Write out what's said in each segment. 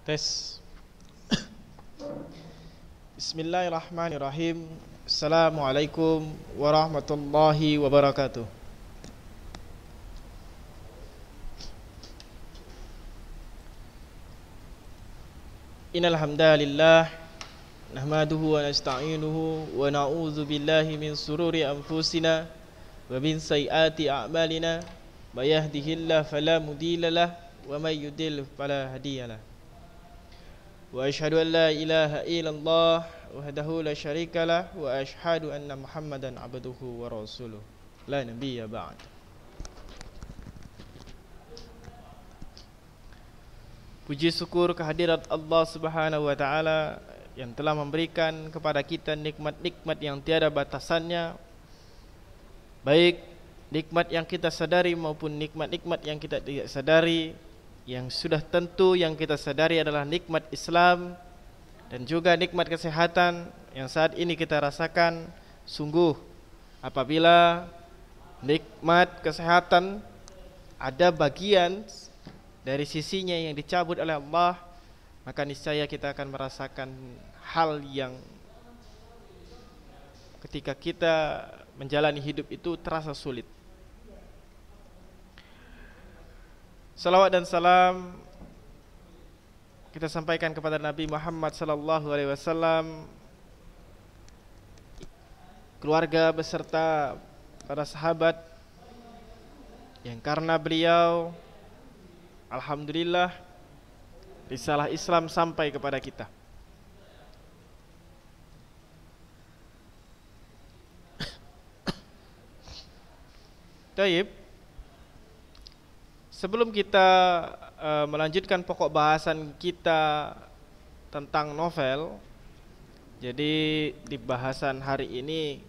Tes. Bismillahirrahmanirrahim. Assalamualaikum warahmatullahi wabarakatuh. Innal hamdalillah nahmaduhu wa nasta'inuhu wa na'udzu billahi min sururi anfusina wa min say'ati a'malina may yahdihillahu fala mudilla wa may yudlil fala hadiya وأشهد أن لا إله إلا الله وحده لا شريك له وأشهد أن محمدا عبده ورسوله لا نبي بعد Puji syukur kehadirat Allah Subhanahu wa taala yang telah memberikan kepada kita nikmat-nikmat yang tiada batasannya baik nikmat yang kita sadari maupun nikmat-nikmat yang kita tidak sadari yang sudah tentu yang kita sadari adalah nikmat Islam dan juga nikmat kesehatan yang saat ini kita rasakan sungguh apabila nikmat kesehatan ada bagian dari sisinya yang dicabut oleh Allah maka niscaya kita akan merasakan hal yang ketika kita menjalani hidup itu terasa sulit Salawat dan salam kita sampaikan kepada Nabi Muhammad sallallahu alaihi wasallam keluarga beserta para sahabat yang karena beliau alhamdulillah risalah Islam sampai kepada kita. Taib sebelum kita uh, melanjutkan pokok bahasan kita tentang novel, jadi di bahasan hari ini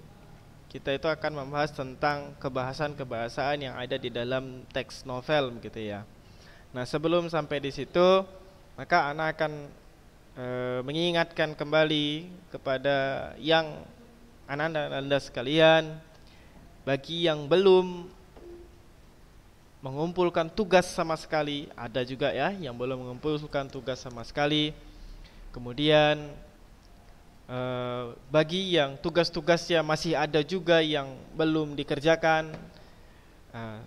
kita itu akan membahas tentang kebahasan kebahasan yang ada di dalam teks novel gitu ya. Nah, sebelum sampai di situ, maka anak akan e, mengingatkan kembali kepada yang anak-anak Anda sekalian bagi yang belum mengumpulkan tugas sama sekali, ada juga ya yang belum mengumpulkan tugas sama sekali. Kemudian eh, bagi yang tugas-tugasnya masih ada juga yang belum dikerjakan, eh,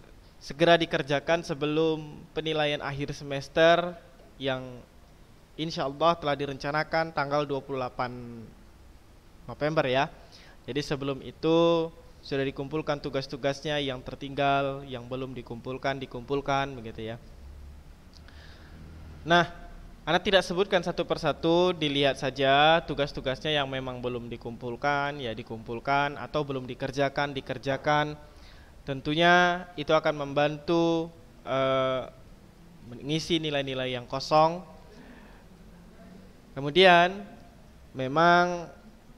segera dikerjakan sebelum penilaian akhir semester yang insya Allah telah direncanakan tanggal 28 November ya. Jadi sebelum itu sudah dikumpulkan tugas-tugasnya yang tertinggal, yang belum dikumpulkan, dikumpulkan begitu ya. Nah, anak tidak sebutkan satu persatu, dilihat saja tugas-tugasnya yang memang belum dikumpulkan, ya dikumpulkan atau belum dikerjakan, dikerjakan. Tentunya itu akan membantu eh, mengisi nilai-nilai yang kosong. Kemudian memang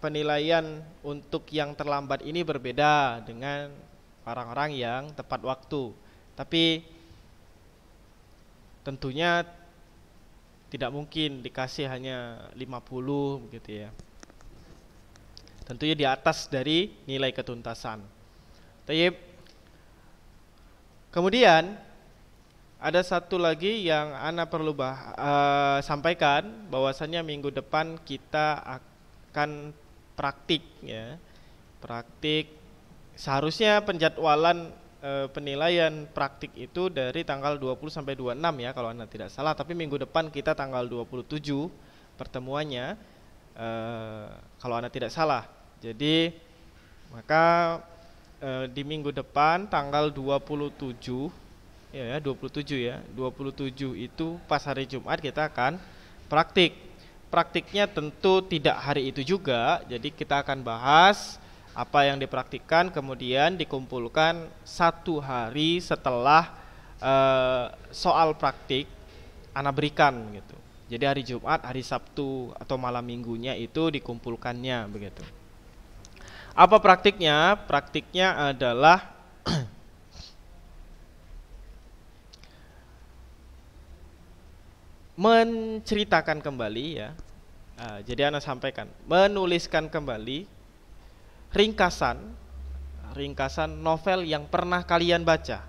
penilaian untuk yang terlambat ini berbeda dengan orang-orang yang tepat waktu. Tapi tentunya tidak mungkin dikasih hanya 50 begitu ya. Tentunya di atas dari nilai ketuntasan. Tayib. Kemudian ada satu lagi yang Ana perlu bah, uh, sampaikan bahwasannya minggu depan kita akan praktik ya praktik seharusnya penjadwalan e, penilaian praktik itu dari tanggal 20 sampai 26 ya kalau Anda tidak salah tapi minggu depan kita tanggal 27 pertemuannya e, kalau Anda tidak salah jadi maka e, di minggu depan tanggal 27 ya 27 ya 27 ya, itu pas hari Jumat kita akan praktik praktiknya tentu tidak hari itu juga. Jadi kita akan bahas apa yang dipraktikkan kemudian dikumpulkan satu hari setelah uh, soal praktik anak berikan gitu. Jadi hari Jumat, hari Sabtu atau malam minggunya itu dikumpulkannya begitu. Apa praktiknya? Praktiknya adalah menceritakan kembali ya. Uh, jadi Anda sampaikan, menuliskan kembali ringkasan ringkasan novel yang pernah kalian baca.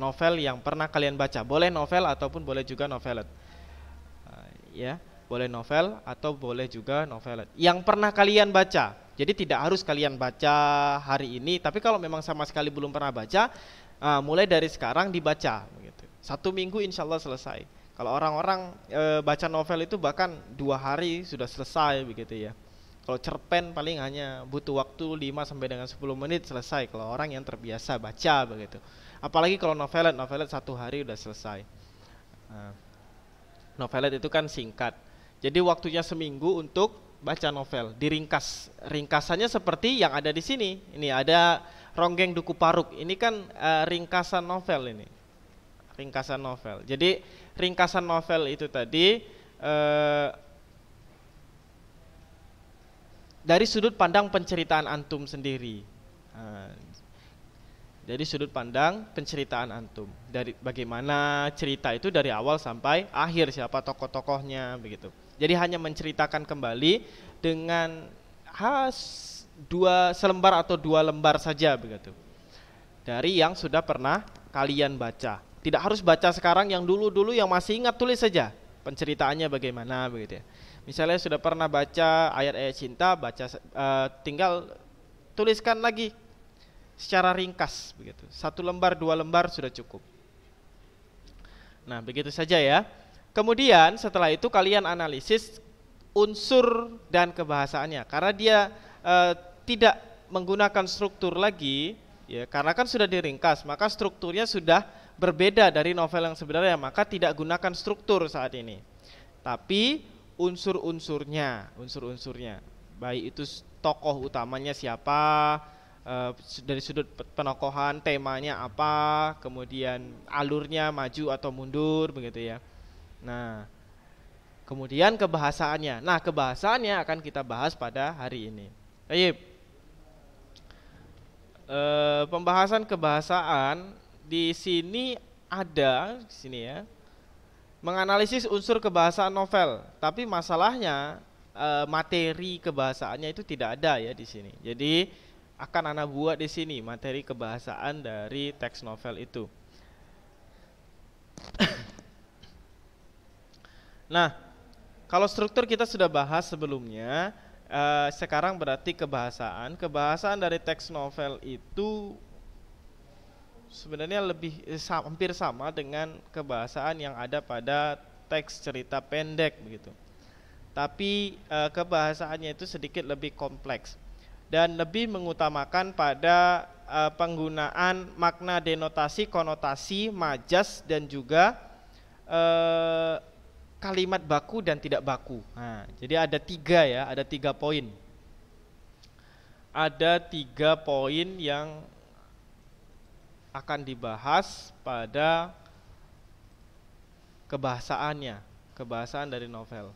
Novel yang pernah kalian baca, boleh novel ataupun boleh juga novelet. Uh, ya, boleh novel atau boleh juga novelet. Yang pernah kalian baca. Jadi tidak harus kalian baca hari ini, tapi kalau memang sama sekali belum pernah baca, uh, mulai dari sekarang dibaca. Gitu. Satu minggu insya Allah selesai kalau orang-orang e, baca novel itu bahkan dua hari sudah selesai begitu ya. Kalau cerpen paling hanya butuh waktu 5 sampai dengan 10 menit selesai kalau orang yang terbiasa baca begitu. Apalagi kalau novelet, novelet satu hari sudah selesai. Nah, novelet itu kan singkat. Jadi waktunya seminggu untuk baca novel diringkas ringkasannya seperti yang ada di sini ini ada ronggeng duku paruk ini kan uh, ringkasan novel ini ringkasan novel. Jadi ringkasan novel itu tadi eh, dari sudut pandang penceritaan antum sendiri. jadi eh, sudut pandang penceritaan antum dari bagaimana cerita itu dari awal sampai akhir siapa tokoh-tokohnya begitu. Jadi hanya menceritakan kembali dengan khas dua selembar atau dua lembar saja begitu. Dari yang sudah pernah kalian baca. Tidak harus baca sekarang yang dulu-dulu yang masih ingat tulis saja penceritaannya bagaimana begitu ya. Misalnya sudah pernah baca ayat-ayat cinta, baca uh, tinggal tuliskan lagi secara ringkas begitu. Satu lembar, dua lembar sudah cukup. Nah, begitu saja ya. Kemudian setelah itu kalian analisis unsur dan kebahasaannya karena dia e, tidak menggunakan struktur lagi ya karena kan sudah diringkas maka strukturnya sudah berbeda dari novel yang sebenarnya, maka tidak gunakan struktur saat ini. Tapi unsur-unsurnya, unsur-unsurnya, baik itu tokoh utamanya siapa, e, dari sudut penokohan temanya apa, kemudian alurnya maju atau mundur begitu ya. Nah, kemudian kebahasaannya. Nah, kebahasaannya akan kita bahas pada hari ini. Baik. Uh, eh, pembahasan kebahasaan di sini ada di sini ya menganalisis unsur kebahasaan novel, tapi masalahnya e, materi kebahasaannya itu tidak ada ya di sini. Jadi akan anak buat di sini materi kebahasaan dari teks novel itu. nah, kalau struktur kita sudah bahas sebelumnya, e, sekarang berarti kebahasaan. Kebahasaan dari teks novel itu sebenarnya lebih eh, hampir sama dengan kebahasaan yang ada pada teks cerita pendek begitu. Tapi e, kebahasaannya itu sedikit lebih kompleks dan lebih mengutamakan pada e, penggunaan makna denotasi, konotasi, majas dan juga kalimat baku dan tidak baku. Nah, jadi ada tiga ya, ada tiga poin. Ada tiga poin yang akan dibahas pada kebahasaannya, kebahasaan dari novel.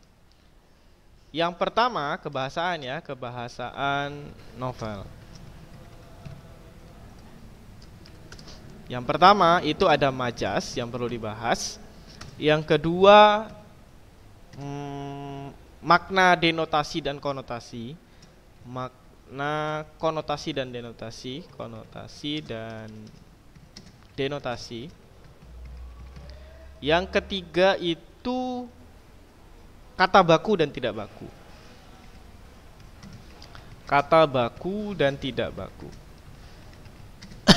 Yang pertama kebahasaannya, kebahasaan novel. Yang pertama itu ada majas yang perlu dibahas. Yang kedua hmm, makna denotasi dan konotasi, makna konotasi dan denotasi, konotasi dan denotasi. Yang ketiga itu kata baku dan tidak baku. Kata baku dan tidak baku.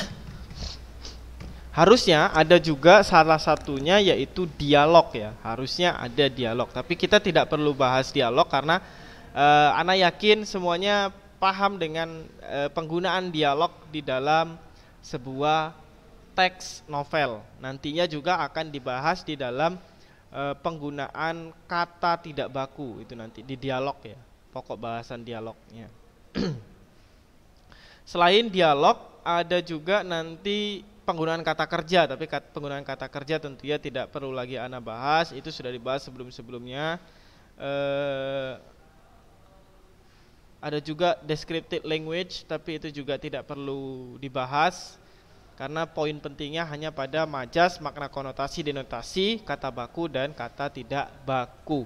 Harusnya ada juga salah satunya yaitu dialog ya. Harusnya ada dialog, tapi kita tidak perlu bahas dialog karena uh, eh, ana yakin semuanya paham dengan uh, penggunaan dialog di dalam sebuah teks novel. Nantinya juga akan dibahas di dalam e, penggunaan kata tidak baku itu nanti di dialog ya, pokok bahasan dialognya. Selain dialog, ada juga nanti penggunaan kata kerja, tapi kat, penggunaan kata kerja tentunya tidak perlu lagi anak bahas, itu sudah dibahas sebelum-sebelumnya. E, ada juga descriptive language, tapi itu juga tidak perlu dibahas karena poin pentingnya hanya pada majas, makna konotasi, denotasi, kata baku dan kata tidak baku.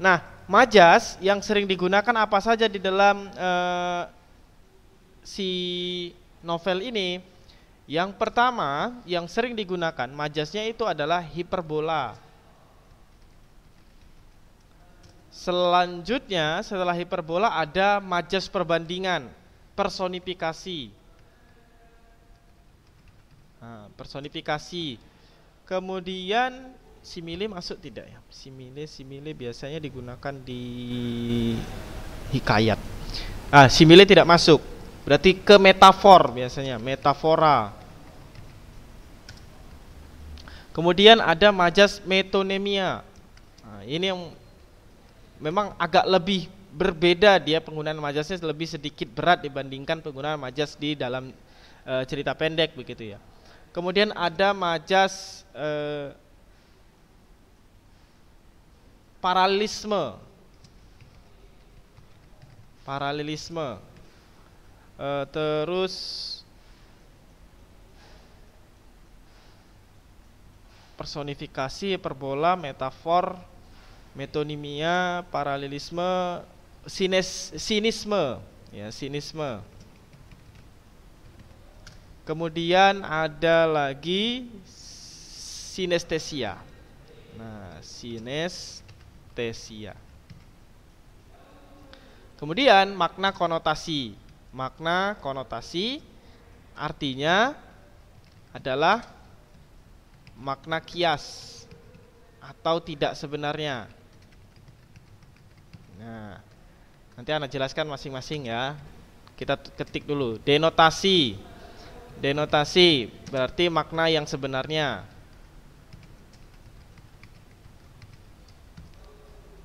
Nah, majas yang sering digunakan apa saja di dalam eh, si novel ini? Yang pertama yang sering digunakan majasnya itu adalah hiperbola. Selanjutnya setelah hiperbola ada majas perbandingan, personifikasi personifikasi. Kemudian simile masuk tidak ya? Simile simile biasanya digunakan di hikayat. Ah, simile tidak masuk. Berarti ke metafor biasanya, metafora. Kemudian ada majas metonemia. Nah, ini yang memang agak lebih berbeda dia penggunaan majasnya lebih sedikit berat dibandingkan penggunaan majas di dalam e, cerita pendek begitu ya. Kemudian ada majas eh, paralelisme. Paralelisme. Eh, terus personifikasi, perbola, metafor, metonimia, paralelisme, sinis sinisme, ya sinisme. Kemudian ada lagi sinestesia. Nah, sinestesia. Kemudian makna konotasi. Makna konotasi artinya adalah makna kias atau tidak sebenarnya. Nah, nanti anak jelaskan masing-masing ya. Kita ketik dulu denotasi denotasi berarti makna yang sebenarnya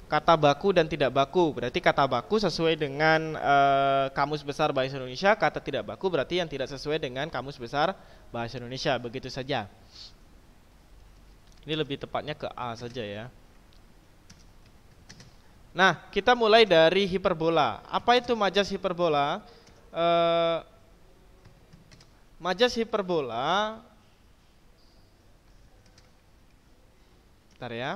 kata baku dan tidak baku berarti kata baku sesuai dengan e, kamus besar bahasa Indonesia kata tidak baku berarti yang tidak sesuai dengan kamus besar bahasa Indonesia begitu saja ini lebih tepatnya ke A saja ya nah kita mulai dari hiperbola apa itu majas hiperbola eh, majas hiperbola Bentar ya.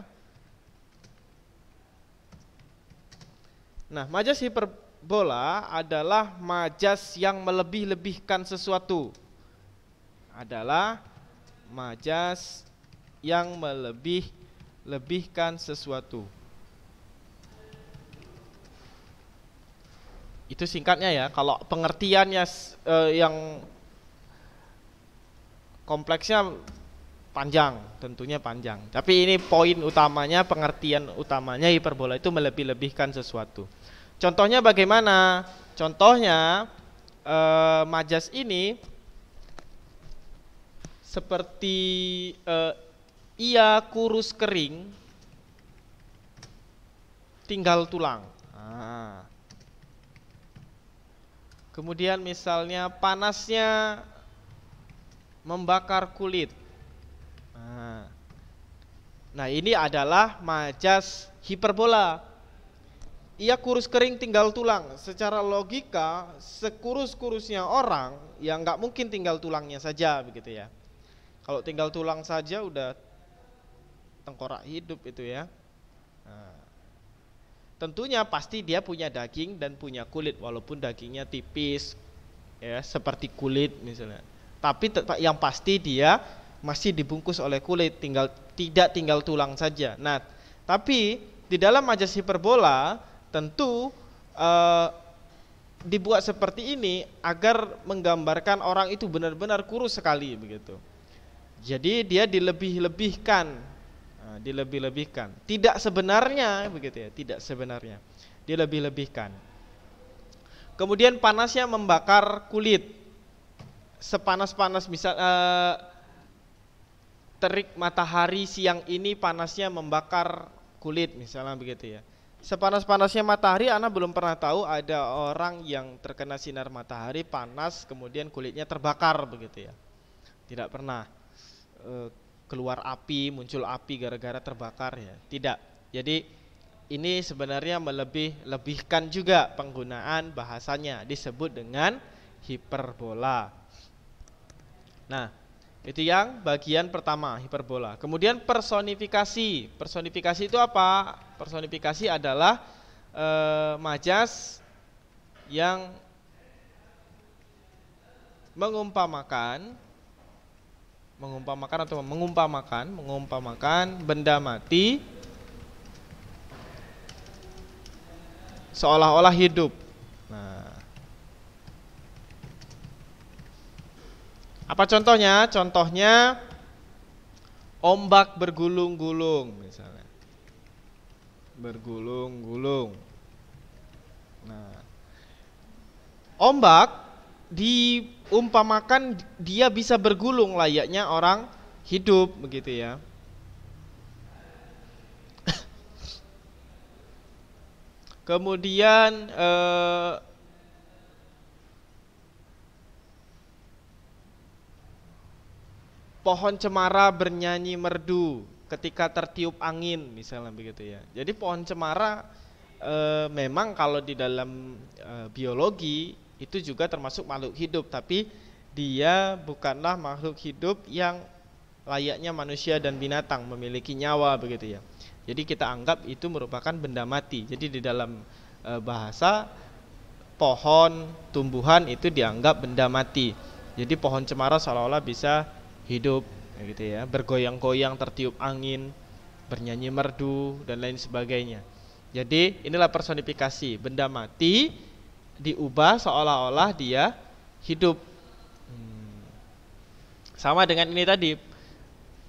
Nah, majas hiperbola adalah majas yang melebih-lebihkan sesuatu. Adalah majas yang melebih-lebihkan sesuatu. Itu singkatnya ya. Kalau pengertiannya eh, yang kompleksnya panjang, tentunya panjang. Tapi ini poin utamanya, pengertian utamanya hiperbola itu melebih-lebihkan sesuatu. Contohnya bagaimana? Contohnya eh, majas ini seperti eh, ia kurus kering tinggal tulang. Ah. Kemudian misalnya panasnya membakar kulit. Ah. Nah, ini adalah majas hiperbola. Ia kurus kering tinggal tulang. Secara logika, sekurus-kurusnya orang yang nggak mungkin tinggal tulangnya saja begitu ya. Kalau tinggal tulang saja udah tengkorak hidup itu ya. Ah. tentunya pasti dia punya daging dan punya kulit walaupun dagingnya tipis ya seperti kulit misalnya tapi yang pasti dia masih dibungkus oleh kulit tinggal tidak tinggal tulang saja. Nah, tapi di dalam majas hiperbola tentu eh, dibuat seperti ini agar menggambarkan orang itu benar-benar kurus sekali begitu. Jadi dia dilebih-lebihkan, eh, dilebih-lebihkan. Tidak sebenarnya begitu ya, tidak sebenarnya dilebih-lebihkan. Kemudian panasnya membakar kulit sepanas-panas bisa uh, eh, terik matahari siang ini panasnya membakar kulit misalnya begitu ya. Sepanas-panasnya matahari anak belum pernah tahu ada orang yang terkena sinar matahari panas kemudian kulitnya terbakar begitu ya. Tidak pernah uh, keluar api, muncul api gara-gara terbakar ya. Tidak. Jadi ini sebenarnya melebih lebihkan juga penggunaan bahasanya disebut dengan hiperbola. Nah, itu yang bagian pertama hiperbola. Kemudian personifikasi. Personifikasi itu apa? Personifikasi adalah e, majas yang mengumpamakan mengumpamakan atau mengumpamakan mengumpamakan benda mati seolah-olah hidup. Nah, Apa contohnya? Contohnya ombak bergulung-gulung misalnya. Bergulung-gulung. Nah, ombak diumpamakan dia bisa bergulung layaknya orang hidup begitu ya. Kemudian eh, pohon cemara bernyanyi merdu ketika tertiup angin misalnya begitu ya. Jadi pohon cemara e, memang kalau di dalam e, biologi itu juga termasuk makhluk hidup tapi dia bukanlah makhluk hidup yang layaknya manusia dan binatang memiliki nyawa begitu ya. Jadi kita anggap itu merupakan benda mati. Jadi di dalam e, bahasa pohon, tumbuhan itu dianggap benda mati. Jadi pohon cemara seolah-olah bisa hidup ya gitu ya bergoyang-goyang tertiup angin bernyanyi merdu dan lain sebagainya jadi inilah personifikasi benda mati diubah seolah-olah dia hidup hmm. sama dengan ini tadi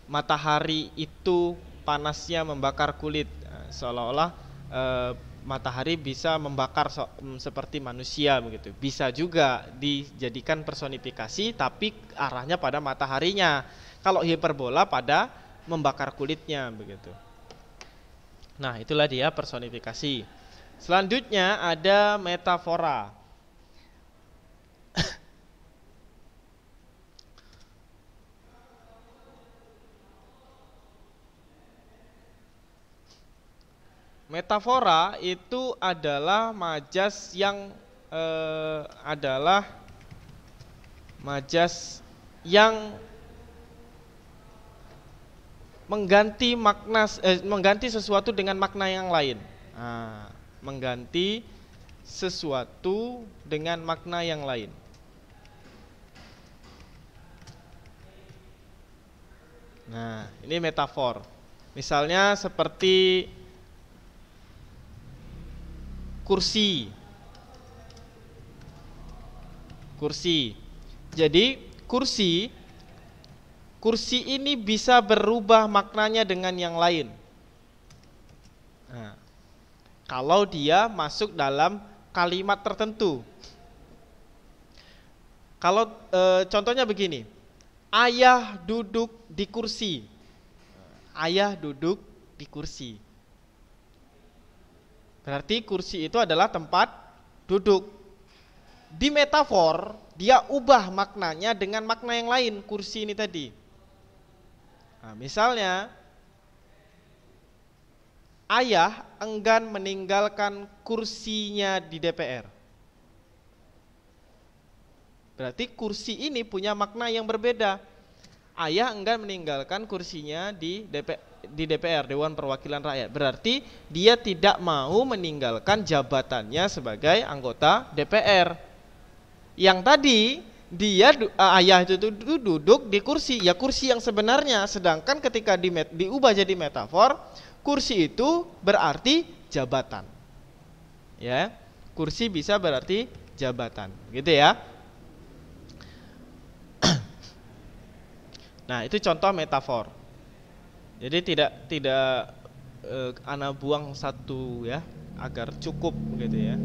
matahari itu panasnya membakar kulit nah, seolah-olah eh, matahari bisa membakar so, mm, seperti manusia begitu. Bisa juga dijadikan personifikasi tapi arahnya pada mataharinya. Kalau hiperbola pada membakar kulitnya begitu. Nah, itulah dia personifikasi. Selanjutnya ada metafora. Metafora itu adalah majas yang eh, adalah majas yang mengganti makna eh, mengganti sesuatu dengan makna yang lain. Nah, mengganti sesuatu dengan makna yang lain. Nah, ini metafor. Misalnya seperti kursi. Kursi. Jadi kursi kursi ini bisa berubah maknanya dengan yang lain. Nah, kalau dia masuk dalam kalimat tertentu. Kalau e, contohnya begini, ayah duduk di kursi. Ayah duduk di kursi. Berarti kursi itu adalah tempat duduk. Di metafor, dia ubah maknanya dengan makna yang lain, kursi ini tadi. Nah, misalnya, ayah enggan meninggalkan kursinya di DPR. Berarti kursi ini punya makna yang berbeda. Ayah enggan meninggalkan kursinya di DPR di DPR Dewan Perwakilan Rakyat berarti dia tidak mau meninggalkan jabatannya sebagai anggota DPR yang tadi dia eh, ayah itu duduk di kursi ya kursi yang sebenarnya sedangkan ketika di diubah jadi metafor kursi itu berarti jabatan ya kursi bisa berarti jabatan gitu ya nah itu contoh metafor jadi tidak tidak eh, ana buang satu ya agar cukup gitu ya.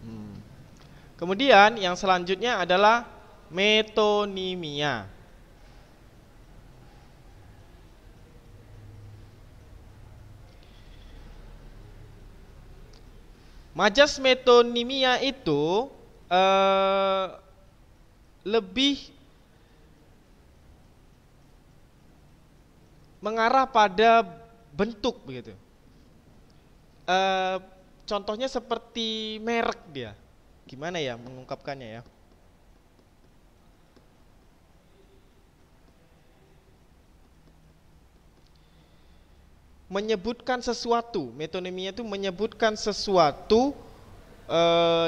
Hmm. Kemudian yang selanjutnya adalah metonimia. Majas metonimia itu uh, lebih mengarah pada bentuk begitu. Uh, contohnya seperti merek dia. Gimana ya mengungkapkannya ya? menyebutkan sesuatu metonimia itu menyebutkan sesuatu e,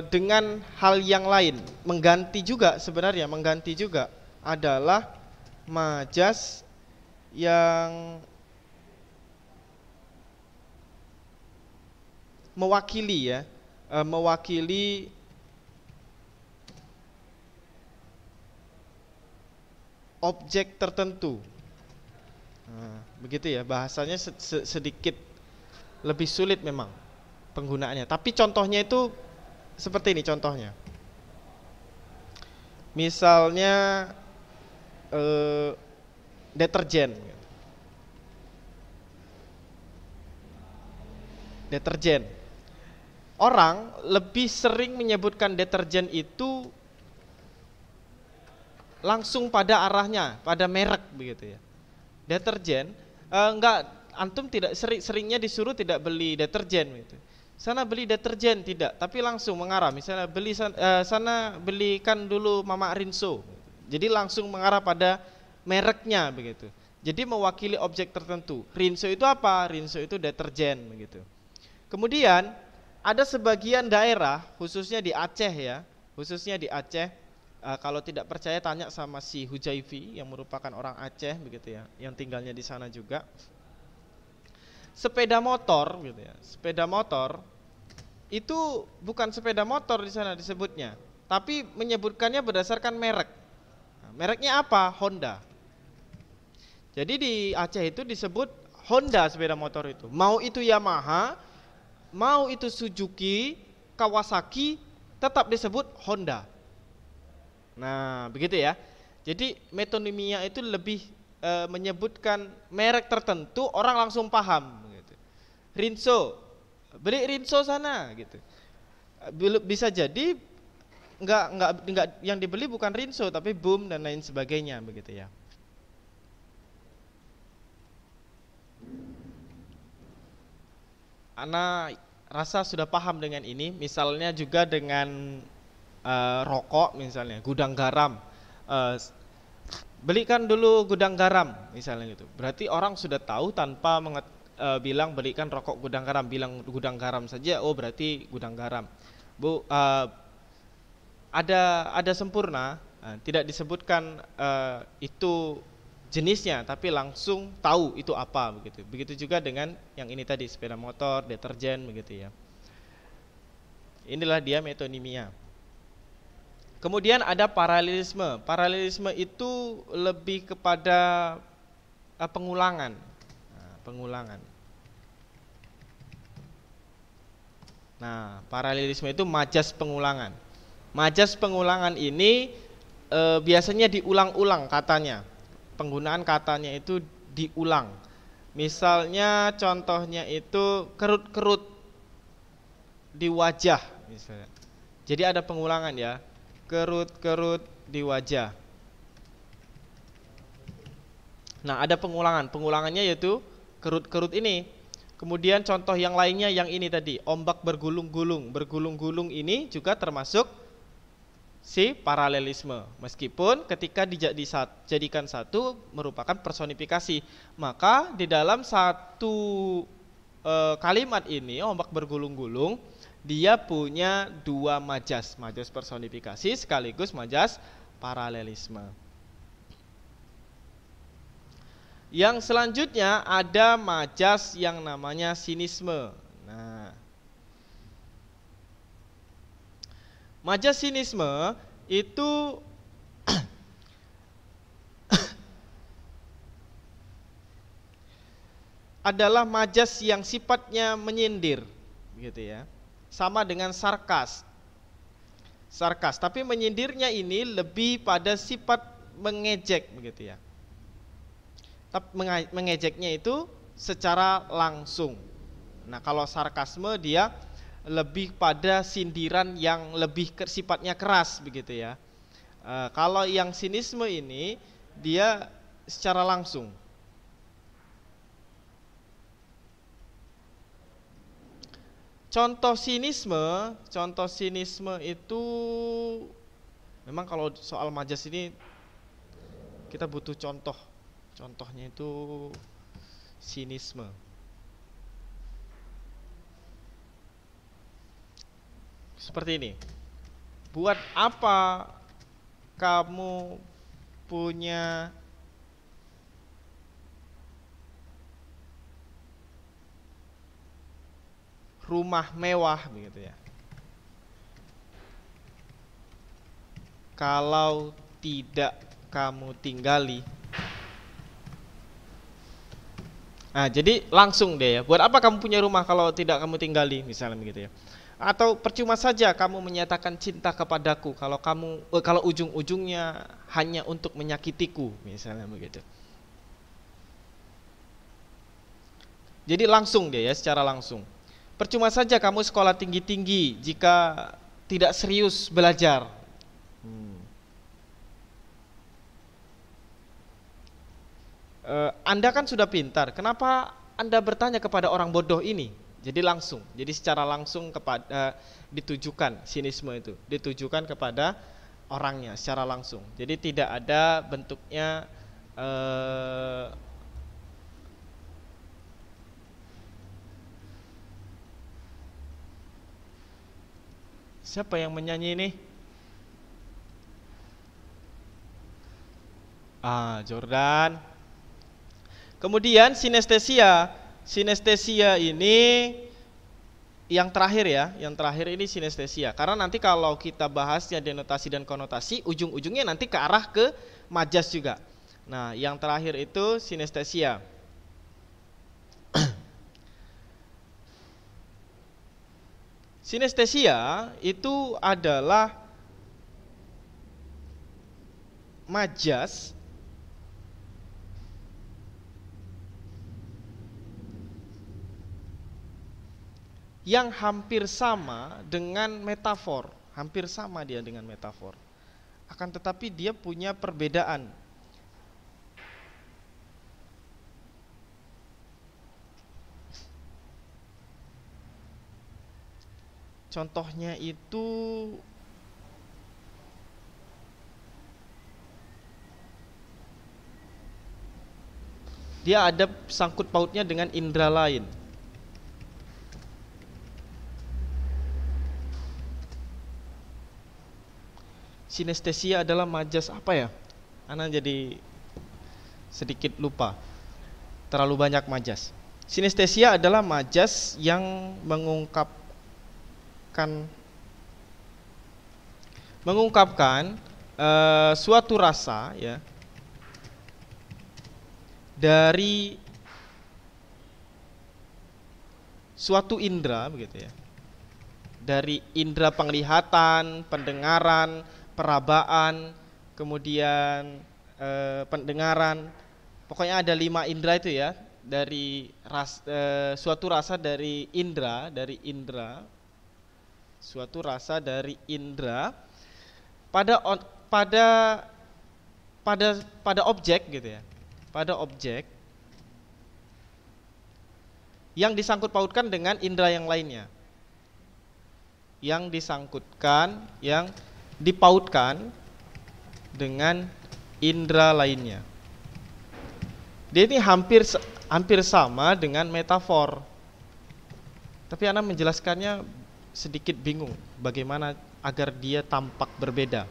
dengan hal yang lain mengganti juga sebenarnya mengganti juga adalah majas yang mewakili ya e, mewakili objek tertentu Nah, begitu ya bahasanya sedikit lebih sulit memang penggunaannya. Tapi contohnya itu seperti ini contohnya. Misalnya eh, deterjen. Deterjen. Orang lebih sering menyebutkan deterjen itu langsung pada arahnya, pada merek begitu ya deterjen uh, enggak antum tidak sering seringnya disuruh tidak beli deterjen gitu sana beli deterjen tidak tapi langsung mengarah misalnya beli sana, uh, eh, sana belikan dulu mama rinso jadi langsung mengarah pada mereknya begitu jadi mewakili objek tertentu rinso itu apa rinso itu deterjen begitu kemudian ada sebagian daerah khususnya di Aceh ya khususnya di Aceh uh, kalau tidak percaya tanya sama si Hujaifi yang merupakan orang Aceh begitu ya, yang tinggalnya di sana juga. Sepeda motor gitu ya. Sepeda motor itu bukan sepeda motor di sana disebutnya, tapi menyebutkannya berdasarkan merek. Nah, mereknya apa? Honda. Jadi di Aceh itu disebut Honda sepeda motor itu. Mau itu Yamaha, mau itu Suzuki, Kawasaki tetap disebut Honda Nah, begitu ya. Jadi metonimia itu lebih e, menyebutkan merek tertentu orang langsung paham gitu. Rinso, beli Rinso sana gitu. Bisa jadi nggak nggak nggak yang dibeli bukan Rinso tapi Boom dan lain sebagainya begitu ya. Ana rasa sudah paham dengan ini, misalnya juga dengan uh, rokok misalnya, gudang garam. Uh, belikan dulu gudang garam misalnya gitu. Berarti orang sudah tahu tanpa menget, uh, bilang belikan rokok gudang garam, bilang gudang garam saja, oh berarti gudang garam. Bu uh, ada ada sempurna, uh, tidak disebutkan uh, itu jenisnya tapi langsung tahu itu apa begitu. Begitu juga dengan yang ini tadi sepeda motor, deterjen begitu ya. Inilah dia metonimia. Kemudian ada paralelisme. Paralelisme itu lebih kepada eh, pengulangan. Nah, pengulangan. Nah, paralelisme itu majas pengulangan. Majas pengulangan ini e, biasanya diulang-ulang katanya. Penggunaan katanya itu diulang. Misalnya contohnya itu kerut-kerut di wajah misalnya. Jadi ada pengulangan ya kerut-kerut di wajah. Nah, ada pengulangan. Pengulangannya yaitu kerut-kerut ini. Kemudian contoh yang lainnya yang ini tadi, ombak bergulung-gulung. Bergulung-gulung ini juga termasuk si paralelisme. Meskipun ketika dijadikan satu merupakan personifikasi, maka di dalam satu eh, kalimat ini ombak bergulung-gulung dia punya dua majas, majas personifikasi sekaligus majas paralelisme. Yang selanjutnya ada majas yang namanya sinisme. Nah, majas sinisme itu adalah majas yang sifatnya menyindir, gitu ya sama dengan sarkas. Sarkas, tapi menyindirnya ini lebih pada sifat mengejek begitu ya. Tapi mengejeknya itu secara langsung. Nah, kalau sarkasme dia lebih pada sindiran yang lebih sifatnya keras begitu ya. E, kalau yang sinisme ini dia secara langsung Contoh sinisme, contoh sinisme itu memang kalau soal majas ini kita butuh contoh. Contohnya itu sinisme. Seperti ini. Buat apa kamu punya rumah mewah begitu ya. Kalau tidak kamu tinggali. Nah, jadi langsung deh ya. Buat apa kamu punya rumah kalau tidak kamu tinggali misalnya begitu ya. Atau percuma saja kamu menyatakan cinta kepadaku kalau kamu eh, kalau ujung-ujungnya hanya untuk menyakitiku misalnya begitu. Jadi langsung dia ya secara langsung. Percuma saja kamu sekolah tinggi-tinggi jika tidak serius belajar. Hmm. Eh, anda kan sudah pintar, kenapa Anda bertanya kepada orang bodoh ini? Jadi langsung, jadi secara langsung kepada uh, ditujukan sinisme itu, ditujukan kepada orangnya secara langsung. Jadi tidak ada bentuknya eh, Siapa yang menyanyi ini? Ah, Jordan. Kemudian sinestesia. Sinestesia ini yang terakhir ya, yang terakhir ini sinestesia. Karena nanti kalau kita bahasnya denotasi dan konotasi, ujung-ujungnya nanti ke arah ke majas juga. Nah, yang terakhir itu sinestesia. Sinestesia itu adalah majas yang hampir sama dengan metafor, hampir sama dia dengan metafor. Akan tetapi dia punya perbedaan Contohnya itu dia ada sangkut pautnya dengan indera lain. Sinestesia adalah majas apa ya? Anak jadi sedikit lupa. Terlalu banyak majas. Sinestesia adalah majas yang mengungkap mengungkapkan mengungkapkan uh, suatu rasa ya dari suatu indera begitu ya. Dari indera penglihatan, pendengaran, perabaan, kemudian e, pendengaran, pokoknya ada lima indera itu ya dari ras, e, suatu rasa dari indera, dari indera suatu rasa dari indera pada pada pada pada objek gitu ya. Pada objek yang disangkut pautkan dengan indera yang lainnya. Yang disangkutkan, yang dipautkan dengan indera lainnya. Dia ini hampir hampir sama dengan metafor. Tapi anak menjelaskannya sedikit bingung bagaimana agar dia tampak berbeda.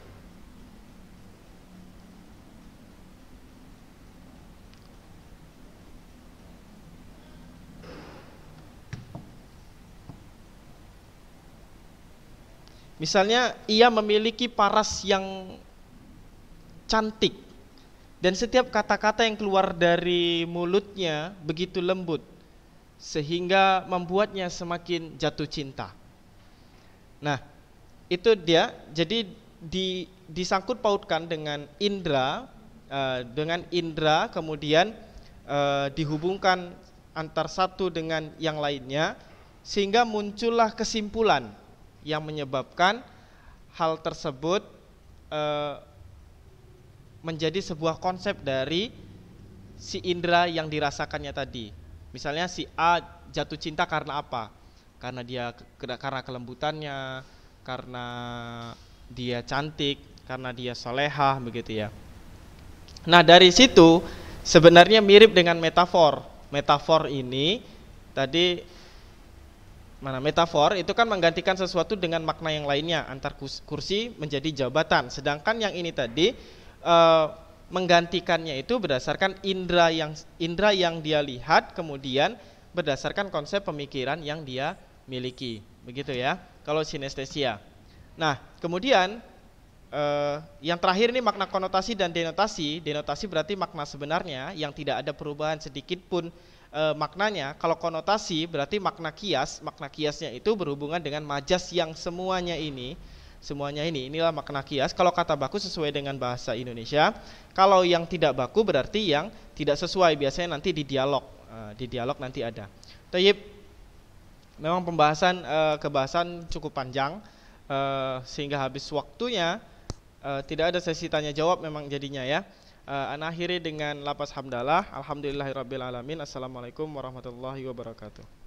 Misalnya ia memiliki paras yang cantik dan setiap kata-kata yang keluar dari mulutnya begitu lembut sehingga membuatnya semakin jatuh cinta. Nah, itu dia. Jadi di, disangkut pautkan dengan indera, uh, dengan indera kemudian uh, dihubungkan antar satu dengan yang lainnya sehingga muncullah kesimpulan yang menyebabkan hal tersebut uh, menjadi sebuah konsep dari si indera yang dirasakannya tadi. Misalnya si A jatuh cinta karena apa? karena dia karena kelembutannya karena dia cantik karena dia solehah begitu ya nah dari situ sebenarnya mirip dengan metafor metafor ini tadi mana metafor itu kan menggantikan sesuatu dengan makna yang lainnya antar kursi menjadi jabatan sedangkan yang ini tadi e, menggantikannya itu berdasarkan indera yang indera yang dia lihat kemudian berdasarkan konsep pemikiran yang dia miliki, begitu ya. Kalau sinestesia. Nah, kemudian eh, yang terakhir ini makna konotasi dan denotasi. Denotasi berarti makna sebenarnya yang tidak ada perubahan sedikit pun eh, maknanya. Kalau konotasi berarti makna kias, makna kiasnya itu berhubungan dengan majas yang semuanya ini semuanya ini inilah makna kias kalau kata baku sesuai dengan bahasa Indonesia kalau yang tidak baku berarti yang tidak sesuai biasanya nanti di dialog eh, di dialog nanti ada Tayyib memang pembahasan uh, kebahasan cukup panjang uh, sehingga habis waktunya uh, tidak ada sesi tanya jawab memang jadinya ya. Uh, ana dengan lapas hamdalah. Alhamdulillahirabbil alamin. Assalamualaikum warahmatullahi wabarakatuh.